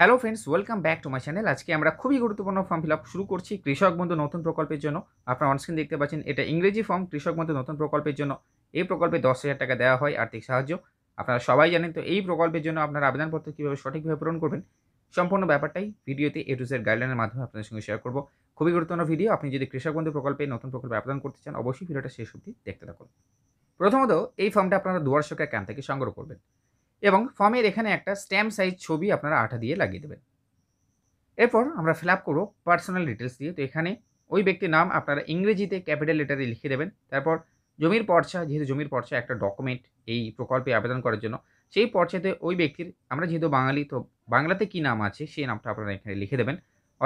hello friends welcome back to my channel আজকে আমরা খুবই গুরুত্বপূর্ণ ফর্ম ফিল আপ শুরু করছি কৃষক বন্ধু নতুন প্রকল্পের জন্য আপনারা অনস্ক্রিন দেখতে পাচ্ছেন এটা ইংরেজি ফর্ম কৃষক বন্ধু নতুন প্রকল্পের জন্য এই প্রকল্পে দশ হাজার টাকা দেওয়া হয় আর্থিক সাহায্য আপনারা সবাই জানেন তো এই প্রকল্পের জন্য আপনারা আবেদনপত্র কীভাবে সঠিকভাবে পূরণ করবেন সম্পূর্ণ ব্যাপারটাই ভিডিওতে এ গাইডলাইনের মাধ্যমে আপনাদের সঙ্গে শেয়ার করবো খুবই গুরুত্বপূর্ণ ভিডিও আপনি যদি কৃষক বন্ধু প্রকল্পে নতুন প্রকল্পে আবেদন করতে চান অবশ্যই ভিডিওটা শেষ অবধি দেখতে থাকুন প্রথমত এই ফর্মটা আপনারা দুয়ার সরকার ক্যাম্প থেকে সংগ্রহ করবেন এবং ফর্মের এখানে একটা স্ট্যাম্প সাইজ ছবি আপনারা আঠা দিয়ে লাগিয়ে দেবেন এরপর আমরা ফিল আপ করবো পার্সোনাল ডিটেলস দিয়ে তো এখানে ওই ব্যক্তির নাম আপনারা ইংরেজিতে ক্যাপিটাল লেটারে লিখে দেবেন তারপর জমির পর্চা যেহেতু জমির পর্চা একটা ডকুমেন্ট এই প্রকল্পে আবেদন করার জন্য সেই পর্চাতে ওই ব্যক্তির আমরা যেহেতু বাঙালি তো বাংলাতে কী নাম আছে সেই নামটা আপনারা এখানে লিখে দেবেন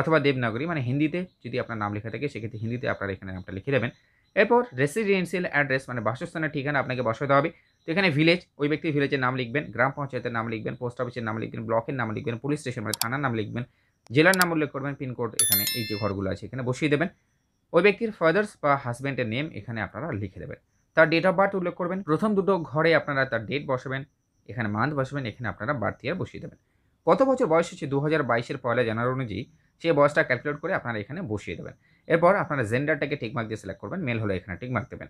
অথবা দেবনাগরী মানে হিন্দিতে যদি আপনার নাম লেখা থাকে সেক্ষেত্রে হিন্দিতে আপনারা এখানে নামটা লিখে দেবেন এরপর রেসিডেন্সিয়াল অ্যাড্রেস মানে বাসস্থানের ঠিকানা আপনাকে বসাতে হবে তো এখানে ভিলেজ ওই ব্যক্তির ভিলেজের নাম লিখবেন গ্রাম পঞ্চায়েতের নাম লিখবেন পোস্ট অফিসের নাম লিখবেন ব্লকের নাম লিখবেন পুলিশ স্টেশন মানে থানার নাম লিখবেন জেলার নাম উল্লেখ করবেন পিনকোড এখানে এই যে ঘরগুলো আছে এখানে বসিয়ে দেবেন ওই ব্যক্তির ফাদার্স বা হাজব্যান্ডের নেম এখানে আপনারা লিখে দেবেন তার ডেট অফ বার্থ উল্লেখ করবেন প্রথম দুটো ঘরে আপনারা তার ডেট বসাবেন এখানে মান্থ বসাবেন এখানে আপনারা বার্থ ইয়ার বসিয়ে দেবেন কত বছর বয়স হচ্ছে দু হাজার বাইশের পয়লা জানার অনুযায়ী সেই বয়সটা ক্যালকুলেট করে আপনারা এখানে বসিয়ে দেবেন এরপর আপনারা জেন্ডারটাকে টিকমার্ক দিয়ে সিলেক্ট করবেন মেল হলে এখানে টিকমার্ক দেবেন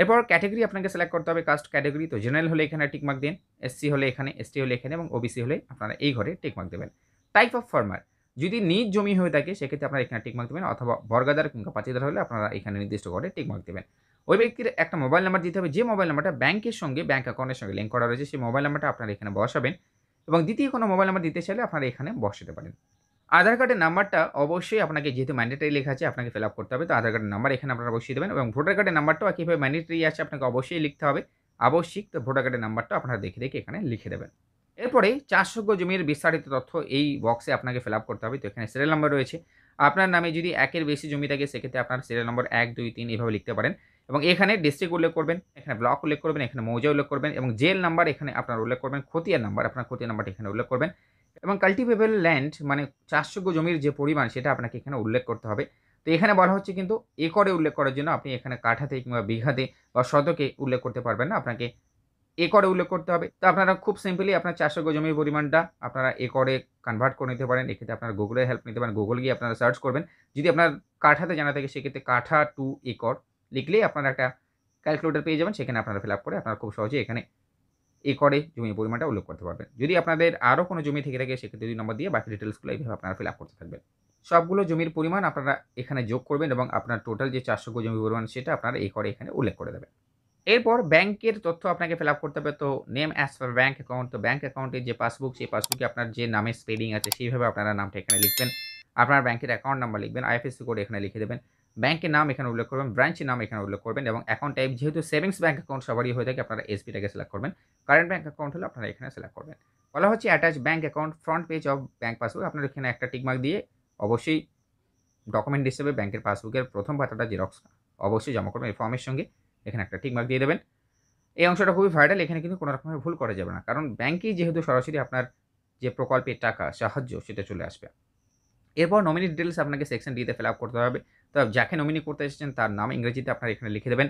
এরপর ক্যাটেগরি আপনাকে সিলেক্ট করতে হবে কাস্ট ক্যাটেগরি তো জেনারেল হলে এখানে টিকমার্ক দিন এসসি হলে এখানে এসটি হলে এখানে এবং ওবিসি হলে আপনারা এই ঘরে টিকমার্ক দেবেন টাইপ অফ ফার্মার যদি নিজ জমি হয়ে থাকে সেক্ষেত্রে আপনারা এখানে টিকমার্ক দেবেন অথবা বর্গাদার কিংবা পাচিদার হলে আপনারা এখানে নির্দিষ্ট ঘরে টিকমার্ক দেবেন ওই ব্যক্তির একটা মোবাইল নাম্বার দিতে হবে যে মোবাইল নাম্বারটা ব্যাংকের সঙ্গে ব্যাঙ্ক অ্যাকাউন্টের সঙ্গে লিঙ্ক করা রয়েছে সেই মোবাইল নাম্বারটা আপনারা এখানে বসাবেন এবং দ্বিতীয় কোনো মোবাইল নাম্বার দিতে চাইলে আপনারা এখানে বসাতে পারেন আধার কার্ডের নাম্বারটা অবশ্যই আপনাকে যেহেতু ম্যান্ডেটারি লেখা আছে আপনাকে ফিল আপ করতে হবে তো আধার কার্ডের নাম্বার এখানে আপনারা অবশ্যই দেবেন এবং ভোটার কার্ডের নাম্বারটাও কীভাবে ম্যান্ডেটারি আছে আপনাকে অবশ্যই লিখতে হবে আবশ্যিক তো ভোটার কার্ডের নাম্বারটা আপনারা দেখে দেখে এখানে লিখে দেবেন এরপরে চাষযোগ্য জমির বিস্তারিত তথ্য এই বক্সে আপনাকে ফিল আপ করতে হবে তো এখানে সিরিয়াল নাম্বার রয়েছে আপনার নামে যদি একের বেশি জমি থাকে সেক্ষেত্রে আপনার সিরিয়াল নম্বর এক দুই তিন এভাবে লিখতে পারেন এবং এখানে ডিস্ট্রিক্ট উল্লেখ করবেন এখানে ব্লক উল্লেখ করবেন এখানে মৌজা উল্লেখ করবেন এবং জেল নাম্বার এখানে আপনার উল্লেখ করবেন খতিয়ার নাম্বার আপনার খতিয়ার নাম্বারটা এখানে উল্লেখ করবেন এবং কাল্টিভেবল ল্যান্ড মানে চাষযোগ্য জমির যে পরিমাণ সেটা আপনাকে এখানে উল্লেখ করতে হবে তো এখানে বলা হচ্ছে কিন্তু একরে উল্লেখ করার জন্য আপনি এখানে কাঠাতে কিংবা বিঘাতে বা শতকে উল্লেখ করতে পারবেন না আপনাকে একরে উল্লেখ করতে হবে তো আপনারা খুব সিম্পলি আপনার চাষযোগ্য জমির পরিমাণটা আপনারা একরে কনভার্ট করে নিতে পারেন এক্ষেত্রে আপনারা গুগলের হেল্প নিতে পারেন গুগল গিয়ে আপনারা সার্চ করবেন যদি আপনার কাঠাতে জানা থাকে সেক্ষেত্রে কাঠা টু একর লিখলেই আপনারা একটা ক্যালকুলেটার পেয়ে যাবেন সেখানে আপনারা ফিল আপ করে আপনারা খুব সহজে এখানে একরে জমির পরিমাণটা উল্লেখ করতে পারবেন যদি আপনাদের আরও কোনো জমি থেকে থাকে সেক্ষেত্রে দুই নম্বর দিয়ে বাকি ডিটেলসগুলো এইভাবে আপনারা ফিল আপ করতে থাকবেন সবগুলো জমির পরিমাণ আপনারা এখানে যোগ করবেন এবং আপনার টোটাল যে চারশো জমির পরিমাণ সেটা আপনারা একরে এখানে উল্লেখ করে দেবেন এরপর ব্যাংকের তথ্য আপনাকে ফিল আপ করতে হবে তো name as per bank account তো ব্যাঙ্ক অ্যাকাউন্টের যে পাসবুক সেই পাসবুকে আপনার যে নামের স্পেলিং আছে সেইভাবে আপনারা নামটা এখানে লিখবেন আপনার ব্যাংকের অ্যাকাউন্ট নাম্বার লিখবেন আইএফএসসি কোড এখানে লিখে দেবেন ব্যাংকের নাম এখানে উল্লেখ করবেন ব্রাঞ্চের নাম এখানে উল্লেখ করবেন এবং অ্যাকাউন্ট টাইপ যেহেতু সেভিংস ব্যাঙ্ক অ্যাকাউন্ট সবারই হয়ে থাকে আপনারা এসবিটাকে সিলেক্ট করবেন কারেন্ট ব্যাঙ্ক অ্যাকাউন্ট হলে আপনারা এখানে সিলেক্ট করবেন বলা হচ্ছে attach bank account front page of bank passbook আপনারা এখানে একটা টিকমার্ক দিয়ে অবশ্যই ডকুমেন্ট হিসেবে ব্যাংকের পাসবুকের প্রথম পাতাটা জেরক্স অবশ্যই জমা করবেন এই ফর্মের সঙ্গে এখানে একটা টিকমার্ক দিয়ে দেবেন এই অংশটা খুবই ভাইটাল এখানে কিন্তু কোনো রকমের ভুল করা যাবে না কারণ ব্যাঙ্কেই যেহেতু সরাসরি আপনার যে প্রকল্পের টাকা সাহায্য সেটা চলে আসবে এরপর নমিনি ডিটেলস আপনাকে সেকশন ডিতে ফিল আপ করতে হবে তো যাকে নমিনি করতে এসেছেন তার নাম ইংরেজিতে আপনারা এখানে লিখে দেবেন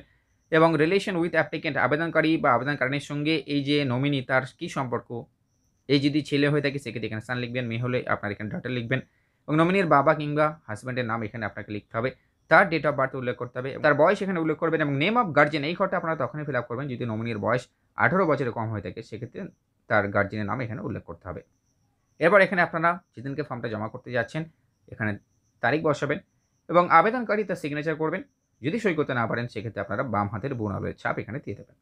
এবং রিলেশন উইথ অ্যাপ্লিকেন্ট আবেদনকারী বা আবেদনকারীর সঙ্গে এই যে নমিনি তার কী সম্পর্ক এই যদি ছেলে হয়ে থাকে সেক্ষেত্রে এখানে সান লিখবেন মেয়ে হলে আপনার এখানে ডাটা লিখবেন এবং নমিনির বাবা কিংবা হাজব্যান্ডের নাম এখানে আপনাকে লিখতে হবে তার ডেট অফ বার্থ উল্লেখ করতে হবে তার বয়স এখানে উল্লেখ করবেন এবং নেম অফ গার্জেন এই ঘরটা আপনারা তখনই ফিল আপ করবেন যদি নমিনির বয়স আঠারো বছরের কম হয়ে থাকে সেক্ষেত্রে তার গার্জেনের নাম এখানে উল্লেখ করতে হবে এরপর এখানে আপনারা যেদিনকে ফর্মটা জমা করতে যাচ্ছেন এখানে তারিখ বসাবেন এবং আবেদনকারী তা সিগনেচার করবেন যদি সই করতে না পারেন সেক্ষেত্রে আপনারা বাম হাতের বোনালের ছাপ এখানে দিয়ে দেবেন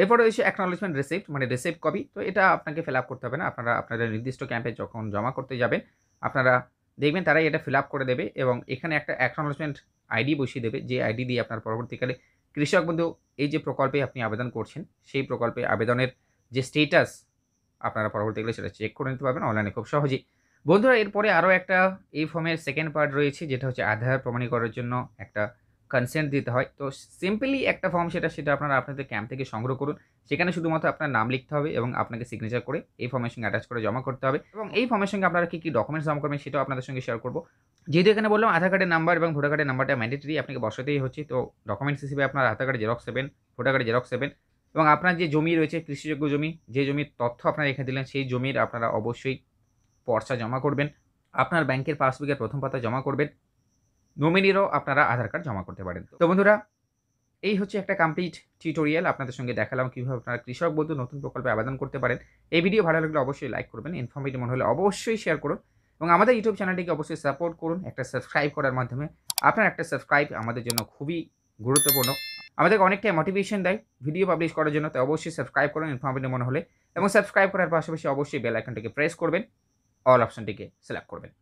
এরপর রয়েছে অ্যাকনোলেজমেন্ট রিসিপ্ট মানে রিসিপ্ট কপি তো এটা আপনাকে ফিল করতে হবে না আপনারা আপনাদের নির্দিষ্ট ক্যাম্পে যখন জমা করতে যাবেন আপনারা দেখবেন তারাই এটা ফিল করে দেবে এবং এখানে একটা অ্যাকনোলেজমেন্ট আইডি বসিয়ে দেবে যে আইডি দিয়ে আপনার পরবর্তীকালে কৃষক বন্ধু এই যে প্রকল্পে আপনি আবেদন করছেন সেই প্রকল্পে আবেদনের যে স্টেটাস আপনারা পরবর্তীকালে সেটা চেক করে নিতে পারবেন অনলাইনে খুব সহজেই বন্ধুরা এরপরে আরও একটা এই ফর্মের সেকেন্ড পার্ট রয়েছে যেটা হচ্ছে আধার প্রমাণী করার জন্য একটা কনসেন্ট দিতে হয় তো সিম্পলি একটা ফর্ম সেটা সেটা আপনারা আপনাদের ক্যাম্প থেকে সংগ্রহ করুন সেখানে শুধুমাত্র আপনার নাম লিখতে হবে এবং আপনাকে সিগনেচার করে এই ফর্মের সঙ্গে অ্যাটাচ করে জমা করতে হবে এবং এই ফর্মের সঙ্গে আপনারা কী কী ডকুমেন্টস জমা করবেন সেটাও আপনাদের সঙ্গে শেয়ার করবো যেহেতু এখানে বললাম আধার কার্ডের নাম্বার এবং ভোটার কার্ডের নাম্বারটা ম্যান্ডেটরি আপনাকে বসাতেই হচ্ছে তো ডকুমেন্টস হিসেবে আপনার আধার কার্ডে জেরক্স দেবেন ভোটার কার্ডে জেরক্স দেবেন এবং আপনার যে জমি রয়েছে কৃষিযোগ্য জমি যে জমির তথ্য আপনারা রেখে দিলেন সেই জমির আপনারা অবশ্যই পর্চা জমা করবেন আপনার ব্যাংকের পাসবুকের প্রথম পাতা জমা করবেন নমিনিরও আপনারা আধার কার্ড জমা করতে পারেন তো বন্ধুরা এই হচ্ছে একটা কমপ্লিট টিউটোরিয়াল আপনাদের সঙ্গে দেখালাম কীভাবে আপনারা কৃষক বন্ধু নতুন প্রকল্পে আবেদন করতে পারেন এই ভিডিও ভালো লাগলে অবশ্যই লাইক করবেন ইনফরমেটিভ মনে হলে অবশ্যই শেয়ার করুন এবং আমাদের ইউটিউব চ্যানেলটিকে অবশ্যই সাপোর্ট করুন একটা সাবস্ক্রাইব করার মাধ্যমে আপনার একটা সাবস্ক্রাইব আমাদের জন্য খুবই গুরুত্বপূর্ণ আমাদেরকে অনেকটাই মোটিভেশন দেয় ভিডিও পাবলিশ করার জন্য তো অবশ্যই সাবস্ক্রাইব করুন ইনফরমেটিভ মনে হলে এবং সাবস্ক্রাইব করার পাশাপাশি অবশ্যই বেল আইকনটাকে প্রেস করবেন অল অপশানটিকে সিলেক্ট করবেন